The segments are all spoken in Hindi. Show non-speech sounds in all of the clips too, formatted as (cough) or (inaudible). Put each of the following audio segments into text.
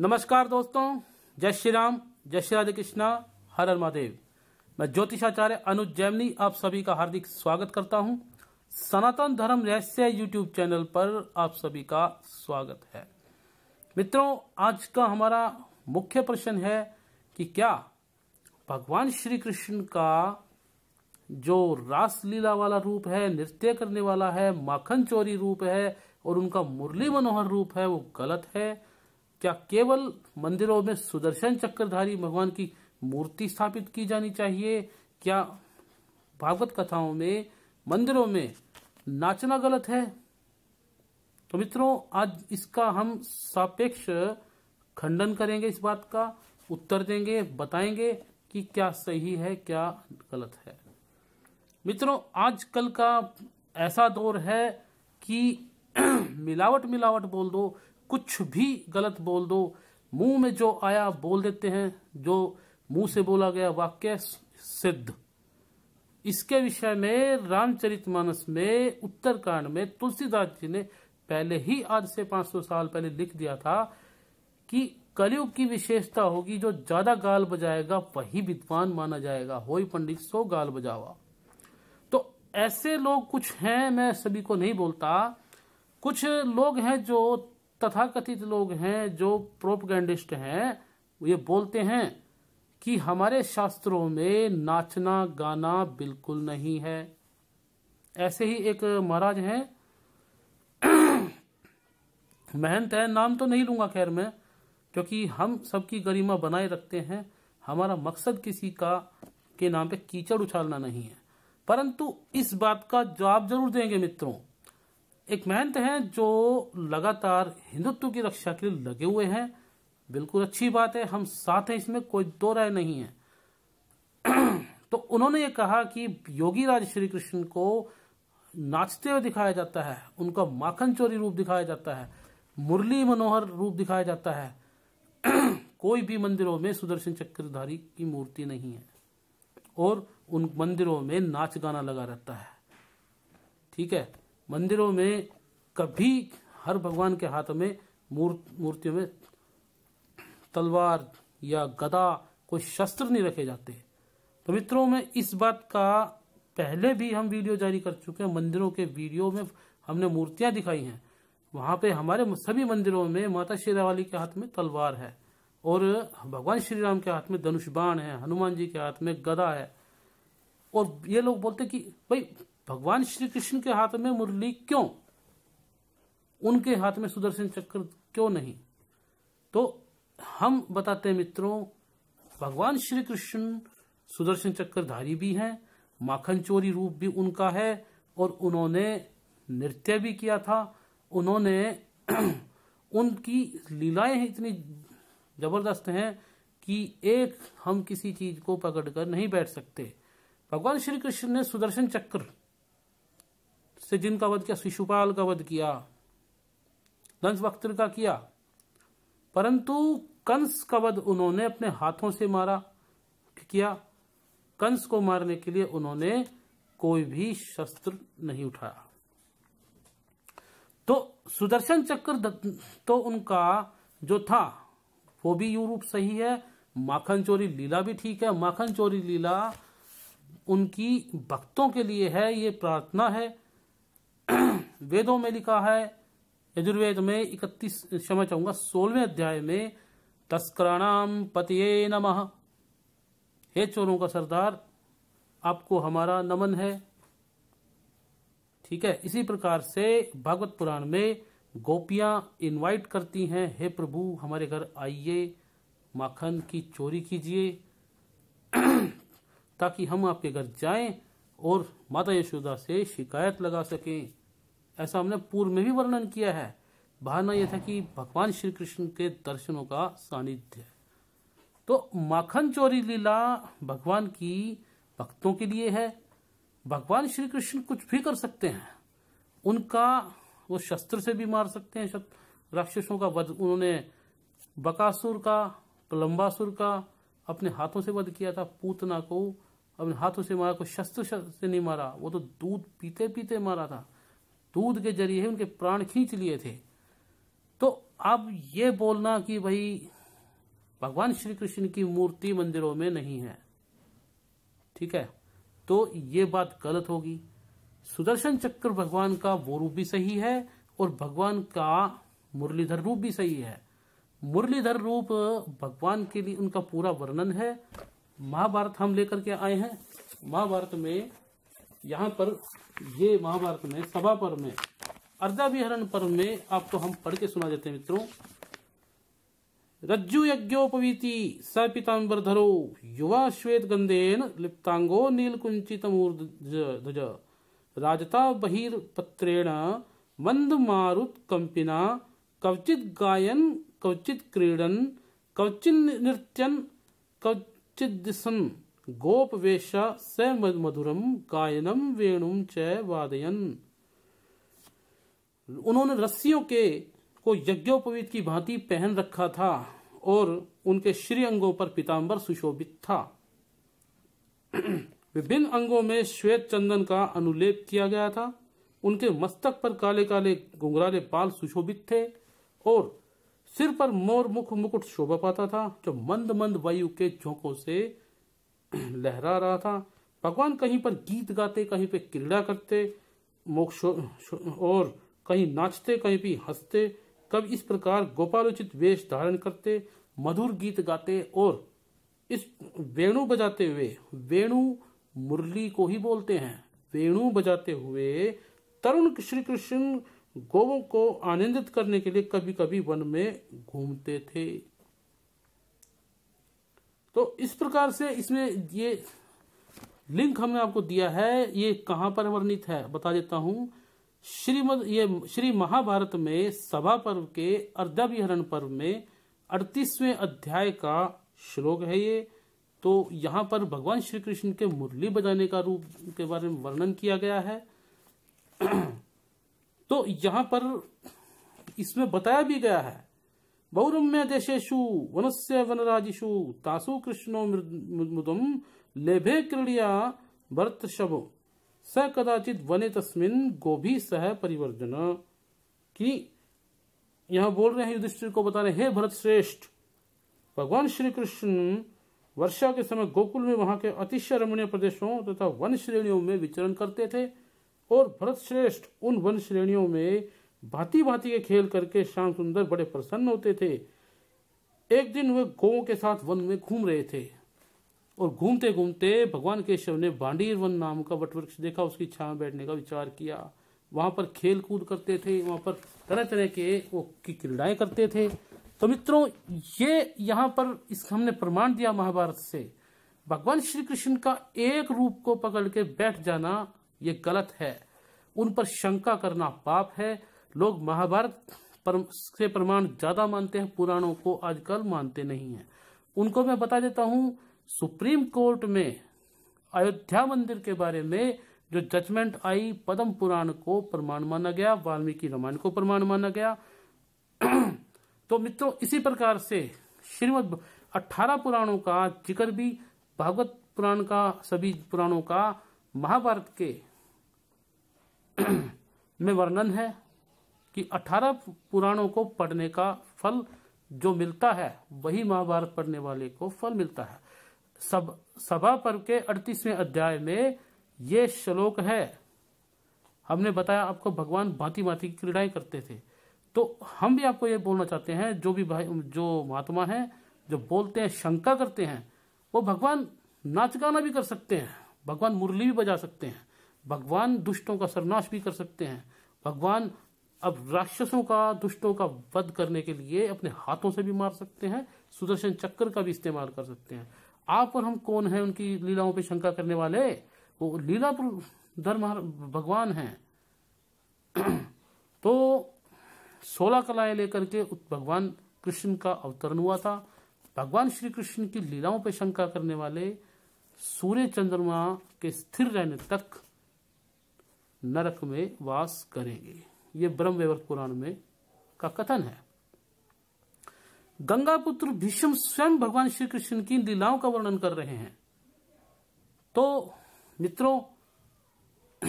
नमस्कार दोस्तों जय श्री राम जय श्री राधे कृष्णा हर हर महादेव मैं ज्योतिषाचार्य अनुज जैमनी आप सभी का हार्दिक स्वागत करता हूं सनातन धर्म रहस्य यूट्यूब चैनल पर आप सभी का स्वागत है मित्रों आज का हमारा मुख्य प्रश्न है कि क्या भगवान श्री कृष्ण का जो रासलीला वाला रूप है नृत्य करने वाला है माखन चोरी रूप है और उनका मुरली मनोहर रूप है वो गलत है क्या केवल मंदिरों में सुदर्शन चक्रधारी भगवान की मूर्ति स्थापित की जानी चाहिए क्या भागवत कथाओं में मंदिरों में नाचना गलत है तो मित्रों आज इसका हम सापेक्ष खंडन करेंगे इस बात का उत्तर देंगे बताएंगे कि क्या सही है क्या गलत है मित्रों आजकल का ऐसा दौर है कि (clears throat) मिलावट मिलावट बोल दो कुछ भी गलत बोल दो मुंह में जो आया बोल देते हैं जो मुंह से बोला गया वाक्य सिद्ध इसके विषय में रामचरितमानस में उत्तरकांड में तुलसीदास जी ने पहले ही आज से 500 साल पहले लिख दिया था कि कलयुग की विशेषता होगी जो ज्यादा गाल बजाएगा वही विद्वान माना जाएगा हो पंडित सो गाल बजावा तो ऐसे लोग कुछ हैं मैं सभी को नहीं बोलता कुछ लोग हैं जो तथाकथित लोग हैं जो प्रोपगैंडिस्ट हैं ये बोलते हैं कि हमारे शास्त्रों में नाचना गाना बिल्कुल नहीं है ऐसे ही एक महाराज हैं महंत है नाम तो नहीं लूंगा खैर मैं क्योंकि हम सबकी गरिमा बनाए रखते हैं हमारा मकसद किसी का के नाम पे कीचड़ उछालना नहीं है परंतु इस बात का जवाब जरूर देंगे मित्रों एक महंत हैं जो लगातार हिंदुत्व की रक्षा के लिए लगे हुए हैं बिल्कुल अच्छी बात है हम साथ हैं इसमें कोई दो राय नहीं है (clears throat) तो उन्होंने ये कहा कि योगी राज श्री कृष्ण को नाचते हुए दिखाया जाता है उनका माखन चोरी रूप दिखाया जाता है मुरली मनोहर रूप दिखाया जाता है (clears throat) कोई भी मंदिरों में सुदर्शन चक्रधारी की मूर्ति नहीं है और उन मंदिरों में नाच गाना लगा रहता है ठीक है मंदिरों में कभी हर भगवान के हाथ में मूर्तियों में तलवार या गदा कोई शस्त्र नहीं रखे जाते तो मित्रों में इस बात का पहले भी हम वीडियो जारी कर चुके हैं मंदिरों के वीडियो में हमने मूर्तियां दिखाई हैं वहां पे हमारे सभी मंदिरों में माता वाली के हाथ में तलवार है और भगवान श्री राम के हाथ में धनुष बाण है हनुमान जी के हाथ में गदा है और ये लोग बोलते कि भाई भगवान श्री कृष्ण के हाथ में मुरली क्यों उनके हाथ में सुदर्शन चक्र क्यों नहीं तो हम बताते मित्रों भगवान श्री कृष्ण सुदर्शन चक्रधारी भी हैं माखन चोरी रूप भी उनका है और उन्होंने नृत्य भी किया था उन्होंने (clears throat) उनकी लीलाएं इतनी जबरदस्त हैं कि एक हम किसी चीज को पकड़कर नहीं बैठ सकते भगवान श्री कृष्ण ने सुदर्शन चक्र से जिनका वध किया शिशुपाल का वध किया दंश वक्त का किया परंतु कंस का वध उन्होंने अपने हाथों से मारा किया कंस को मारने के लिए उन्होंने कोई भी शस्त्र नहीं उठाया तो सुदर्शन चक्र तो उनका जो था वो भी यूरोप सही है माखन चोरी लीला भी ठीक है माखन चोरी लीला उनकी भक्तों के लिए है ये प्रार्थना है वेदों में लिखा है यजुर्वेद में इकतीस क्षमा चाहूंगा सोलहवें अध्याय में तस्कराणाम पति नमः हे चोरों का सरदार आपको हमारा नमन है ठीक है इसी प्रकार से भागवत पुराण में गोपियां इनवाइट करती हैं हे प्रभु हमारे घर आइए माखन की चोरी कीजिए (clears throat) ताकि हम आपके घर जाएं और माता यशोदा से शिकायत लगा सकें ऐसा हमने पूर्व में भी वर्णन किया है भावना यह था कि भगवान श्री कृष्ण के दर्शनों का सानिध्य तो माखन चोरी लीला भगवान की भक्तों के लिए है भगवान श्री कृष्ण कुछ भी कर सकते हैं उनका वो शस्त्र से भी मार सकते हैं राक्षसों का वध उन्होंने बकासुर का प्लम्बासुर का अपने हाथों से वध किया था पूतना को अपने हाथों से मारा को शस्त्र से नहीं मारा वो तो दूध पीते पीते मारा था दूध के जरिए उनके प्राण खींच लिए थे तो अब ये बोलना कि भाई भगवान श्री कृष्ण की मूर्ति मंदिरों में नहीं है ठीक है तो ये बात गलत होगी सुदर्शन चक्र भगवान का वो रूप भी सही है और भगवान का मुरलीधर रूप भी सही है मुरलीधर रूप भगवान के लिए उनका पूरा वर्णन है महाभारत हम लेकर के आए हैं महाभारत में यहाँ पर ये महाभारत में सभा पर्व में अर्धाभिहरण पर्व में आपको हम पढ़ के सुना देते हैं मित्रों रज्जु यज्ञोपवीति स पिताम्बरधरो युवा श्वेत गंधेन लिप्तांगो नीलकुंचित ध्वज राजता बहिर्पत्रेण मंद मारुत कंपिना कवचित गायन कवचित क्रीडन कवचित नृत्यन कवचित गोपवेश स मधुरम गायनम वेणुम च वादयन उन्होंने रस्सियों के को यज्ञोपवीत की भांति पहन रखा था और उनके श्री अंगों पर पीताम्बर सुशोभित था विभिन्न अंगों में श्वेत चंदन का अनुलेप किया गया था उनके मस्तक पर काले काले गुंगराले बाल सुशोभित थे और सिर पर मोर मुख मुकुट शोभा पाता था जो मंद मंद वायु के झोंकों से (clears throat) लहरा रहा था भगवान कहीं पर गीत गाते कहीं पे क्रीड़ा करते मोक्ष और कहीं नाचते कहीं भी हंसते कभी इस प्रकार गोपालोचित वेश धारण करते मधुर गीत गाते और इस वेणु बजाते हुए वेणु मुरली को ही बोलते हैं वेणु बजाते हुए तरुण श्री कृष्ण गोवों को आनंदित करने के लिए कभी कभी वन में घूमते थे तो इस प्रकार से इसमें ये लिंक हमने आपको दिया है ये कहाँ पर वर्णित है बता देता हूं श्रीमद ये श्री महाभारत में सभा पर्व के अर्धविहरण पर्व में अड़तीसवें अध्याय का श्लोक है ये तो यहाँ पर भगवान श्री कृष्ण के मुरली बजाने का रूप के बारे में वर्णन किया गया है (clears throat) तो यहाँ पर इसमें बताया भी गया है बौरम्य देशेषु वनस्य वनराजिषु तासु कृष्णो मृदुम लेभे क्रीडिया शबो स कदाचित वने तस्मिन गोभी सह परिवर्जन कि यह बोल रहे हैं युधिष्ठिर को बता रहे हे भरत श्रेष्ठ भगवान श्री कृष्ण वर्षा के समय गोकुल में वहां के अतिशय रमणीय प्रदेशों तथा तो वन श्रेणियों में विचरण करते थे और भरत श्रेष्ठ उन वन श्रेणियों में भांति भांति के खेल करके श्याम सुंदर बड़े प्रसन्न होते थे एक दिन वे गौ के साथ वन में घूम रहे थे और घूमते घूमते भगवान केशव ने बांडीर वन नाम का वटवृक्ष देखा उसकी छाया में बैठने का विचार किया वहां पर खेल कूद करते थे वहां पर तरह तरह के वो की क्रीड़ाएं करते थे तो मित्रों ये यहाँ पर इस हमने प्रमाण दिया महाभारत से भगवान श्री कृष्ण का एक रूप को पकड़ के बैठ जाना ये गलत है उन पर शंका करना पाप है लोग महाभारत पर, से प्रमाण ज्यादा मानते हैं पुराणों को आजकल मानते नहीं हैं उनको मैं बता देता हूँ सुप्रीम कोर्ट में अयोध्या मंदिर के बारे में जो जजमेंट आई पद्म पुराण को प्रमाण माना गया वाल्मीकि रामायण को प्रमाण माना गया (clears throat) तो मित्रों इसी प्रकार से श्रीमद अठारह पुराणों का जिक्र भी भागवत पुराण का सभी पुराणों का महाभारत के (clears throat) में वर्णन है कि 18 पुराणों को पढ़ने का फल जो मिलता है वही महाभारत पढ़ने वाले को फल मिलता है सब सभा पर्व के 38वें अध्याय में ये श्लोक है हमने बताया आपको भगवान भांति भांति की क्रीड़ाएं करते थे तो हम भी आपको ये बोलना चाहते हैं जो भी भाई जो महात्मा हैं जो बोलते हैं शंका करते हैं वो भगवान नाच गाना भी कर सकते हैं भगवान मुरली भी बजा सकते हैं भगवान दुष्टों का सरनाश भी कर सकते हैं भगवान अब राक्षसों का दुष्टों का वध करने के लिए अपने हाथों से भी मार सकते हैं सुदर्शन चक्कर का भी इस्तेमाल कर सकते हैं आप और हम कौन है उनकी लीलाओं पर शंका करने वाले वो लीला पर धर्म भगवान है (clears throat) तो सोलह कलाएं लेकर के भगवान कृष्ण का अवतरण हुआ था भगवान श्री कृष्ण की लीलाओं पर शंका करने वाले सूर्य चंद्रमा के स्थिर रहने तक नरक में वास करेंगे ये ब्रह्म पुराण में का कथन है गंगा पुत्र भीष्म स्वयं भगवान श्री कृष्ण की लीलाओं का वर्णन कर रहे हैं तो मित्रों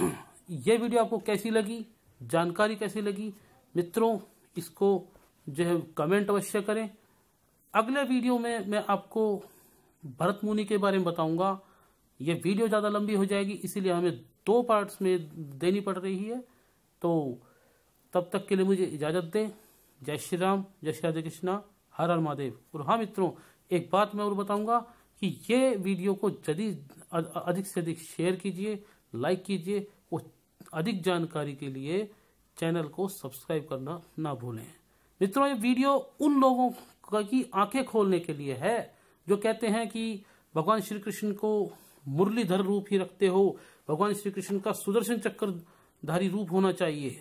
(clears throat) ये वीडियो आपको कैसी लगी जानकारी कैसी लगी मित्रों इसको जो है कमेंट अवश्य करें अगले वीडियो में मैं आपको भरत मुनि के बारे में बताऊंगा ये वीडियो ज़्यादा लंबी हो जाएगी इसीलिए हमें दो पार्ट्स में देनी पड़ रही है तो तब तक के लिए मुझे इजाजत दें जय श्री राम जय श्री राधे कृष्णा हर हर महादेव और हाँ मित्रों एक बात मैं और बताऊंगा कि ये वीडियो को यदि अधिक से अधिक शेयर कीजिए लाइक कीजिए और अधिक जानकारी के लिए चैनल को सब्सक्राइब करना ना भूलें मित्रों ये वीडियो उन लोगों की आंखें खोलने के लिए है जो कहते हैं कि भगवान श्री कृष्ण को मुरलीधर रूप ही रखते हो भगवान श्री कृष्ण का सुदर्शन चक्कर धारी रूप होना चाहिए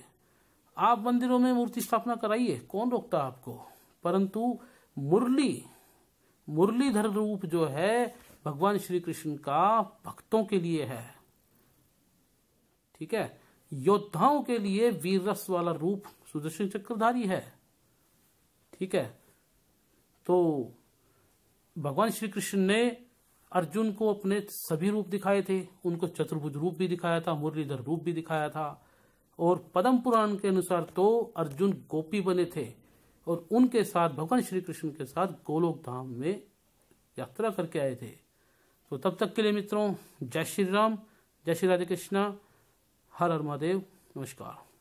आप मंदिरों में मूर्ति स्थापना कराइए कौन रोकता आपको परंतु मुरली मुरलीधर रूप जो है भगवान श्री कृष्ण का भक्तों के लिए है ठीक है योद्धाओं के लिए वीर रस वाला रूप सुदर्शन चक्रधारी है ठीक है तो भगवान श्री कृष्ण ने अर्जुन को अपने सभी रूप दिखाए थे उनको चतुर्भुज रूप भी दिखाया था मुरलीधर रूप भी दिखाया था और पदम पुराण के अनुसार तो अर्जुन गोपी बने थे और उनके साथ भगवान श्री कृष्ण के साथ गोलोक धाम में यात्रा करके आए थे तो तब तक के लिए मित्रों जय श्री राम जय श्री राधे कृष्णा हर हर महादेव नमस्कार